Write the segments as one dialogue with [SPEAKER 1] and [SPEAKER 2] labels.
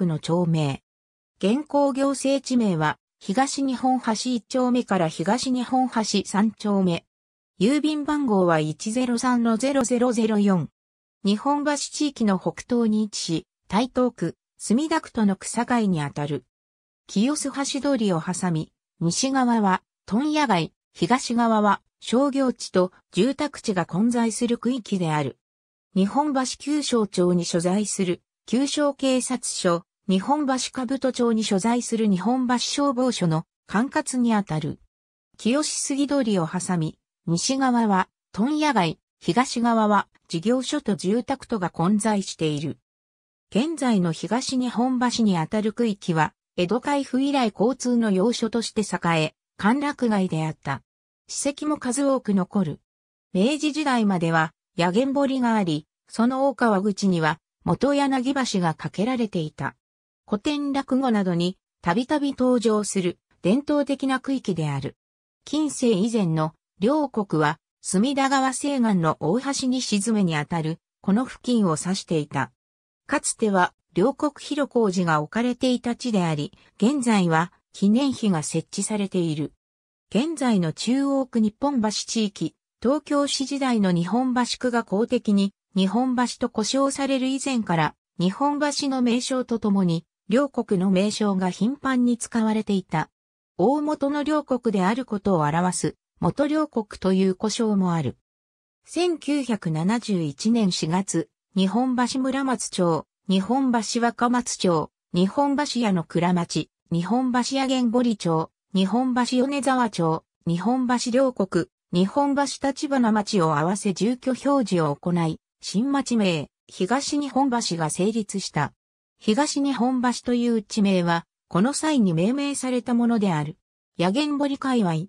[SPEAKER 1] 区の町名。現行行政地名は、東日本橋1丁目から東日本橋3丁目。郵便番号は103 0004。日本橋地域の北東に位置し、台東区、墨田区との草街にあたる。清洲橋通りを挟み、西側は、問屋街、東側は、商業地と住宅地が混在する区域である。日本橋旧省庁に所在する、九省警察署、日本橋兜町に所在する日本橋消防署の管轄にあたる。清杉通りを挟み、西側は問屋街、東側は事業所と住宅とが混在している。現在の東日本橋にあたる区域は、江戸海府以来交通の要所として栄え、歓楽街であった。史跡も数多く残る。明治時代までは、野源堀があり、その大川口には、元柳橋が架けられていた。古典落語などにたびたび登場する伝統的な区域である。近世以前の両国は隅田川西岸の大橋に沈めにあたる、この付近を指していた。かつては両国広工事が置かれていた地であり、現在は記念碑が設置されている。現在の中央区日本橋地域、東京市時代の日本橋区が公的に日本橋と呼称される以前から日本橋の名称とともに両国の名称が頻繁に使われていた。大元の両国であることを表す、元両国という故障もある。1971年4月、日本橋村松町、日本橋若松町、日本橋屋の倉町、日本橋屋玄堀町、日本橋米沢町、日本橋両国、日本橋立花町を合わせ住居表示を行い、新町名、東日本橋が成立した。東日本橋という地名は、この際に命名されたものである。野源堀界隈。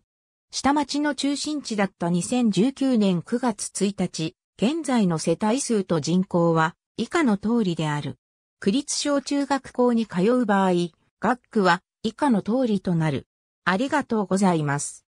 [SPEAKER 1] 下町の中心地だった2019年9月1日、現在の世帯数と人口は以下の通りである。区立小中学校に通う場合、学区は以下の通りとなる。ありがとうございます。